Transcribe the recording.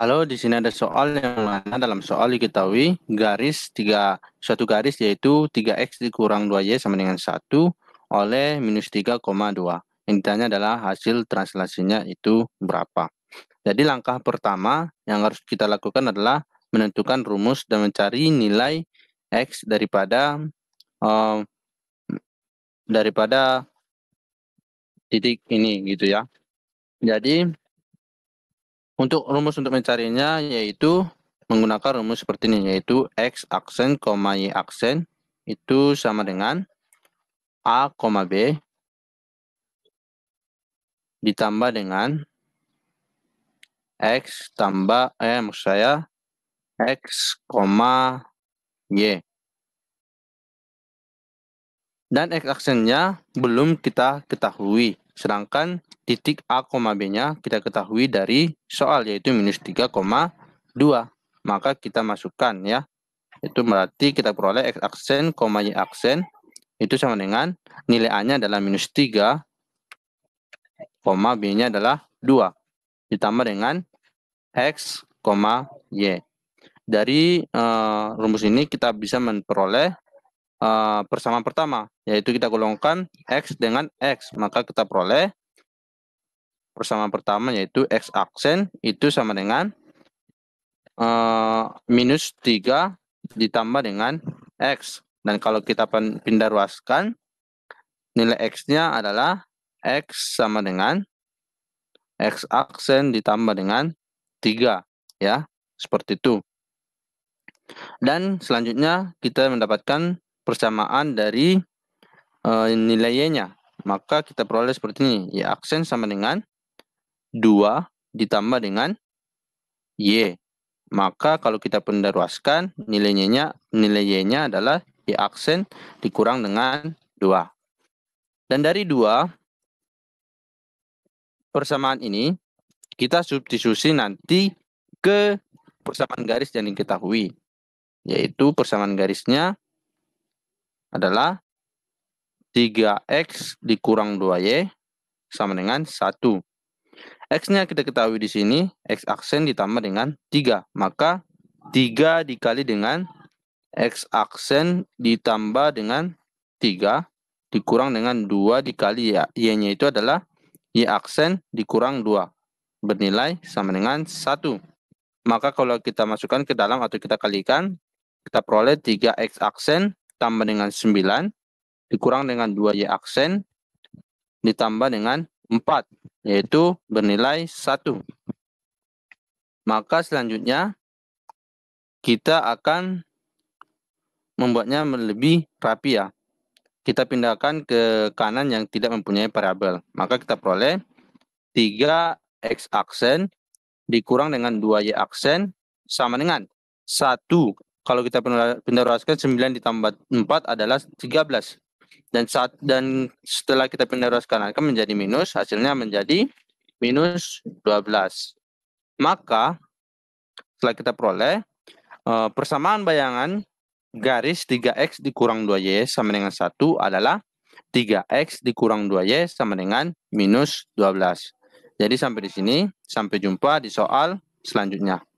Halo, di sini ada soal yang mana dalam soal diketahui garis tiga suatu garis yaitu 3x dikurang 2y sama dengan 1 oleh minus 3,2. Yang ditanya adalah hasil translasinya itu berapa. Jadi langkah pertama yang harus kita lakukan adalah menentukan rumus dan mencari nilai x daripada um, daripada titik ini gitu ya. Jadi untuk rumus untuk mencarinya yaitu menggunakan rumus seperti ini yaitu x aksen, koma y aksen itu sama dengan a, koma b ditambah dengan x tambah eh maksud saya x, koma y. Dan x aksennya belum kita ketahui. Sedangkan titik A, B-nya kita ketahui dari soal yaitu minus 3,2. Maka kita masukkan ya. Itu berarti kita peroleh X aksen, Y aksen. Itu sama dengan nilai A-nya adalah minus 3, B-nya adalah 2. Ditambah dengan X, Y. Dari uh, rumus ini kita bisa memperoleh uh, eh, persamaan pertama, yaitu kita golongkan X dengan X. Maka kita peroleh persamaan pertama yaitu X aksen itu sama dengan uh, minus 3 ditambah dengan X. Dan kalau kita pindah ruaskan, nilai X-nya adalah X sama dengan X aksen ditambah dengan 3. Ya, seperti itu. Dan selanjutnya kita mendapatkan persamaan dari eh, nilai y-nya, Maka kita peroleh seperti ini. Y aksen sama dengan 2 ditambah dengan Y. Maka kalau kita pendarwaskan nilainya nilai Y-nya adalah Y aksen dikurang dengan 2. Dan dari 2 persamaan ini kita substitusi nanti ke persamaan garis yang diketahui, yaitu persamaan garisnya adalah 3x dikurang 2y sama dengan 1. X-nya kita ketahui di sini, X aksen ditambah dengan 3. Maka 3 dikali dengan X aksen ditambah dengan 3 dikurang dengan 2 dikali Y. Y-nya itu adalah Y aksen dikurang 2. Bernilai sama dengan 1. Maka kalau kita masukkan ke dalam atau kita kalikan, kita peroleh 3X aksen tambah dengan 9 dikurang dengan 2y aksen ditambah dengan 4 yaitu bernilai 1. Maka selanjutnya kita akan membuatnya lebih rapi ya. Kita pindahkan ke kanan yang tidak mempunyai variabel. Maka kita peroleh 3x aksen dikurang dengan 2y aksen sama dengan 1 kalau kita pindah-ruaskan 9 ditambah 4 adalah 13. Dan saat dan setelah kita pindah-ruaskan akan menjadi minus, hasilnya menjadi minus 12. Maka setelah kita peroleh eh, persamaan bayangan garis 3x dikurang 2y sama dengan 1 adalah 3x dikurang 2y sama dengan minus 12. Jadi sampai di sini, sampai jumpa di soal selanjutnya.